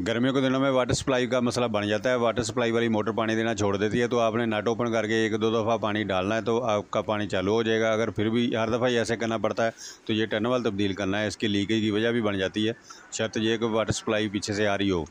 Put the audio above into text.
गर्मियों के दिनों में वाटर सप्लाई का मसला बन जाता है वाटर सप्लाई वाली मोटर पानी देना छोड़ देती है तो आपने नट ओपन करके एक दो दफ़ा पानी डालना है तो आपका पानी चालू हो जाएगा अगर फिर भी हर दफ़ा ही ऐसे करना पड़ता है तो ये टर्नवल तब्दील करना है इसकी लीकेज की वजह भी बन जाती है शर्त यह कि वाटर सप्लाई पीछे से आ रही हो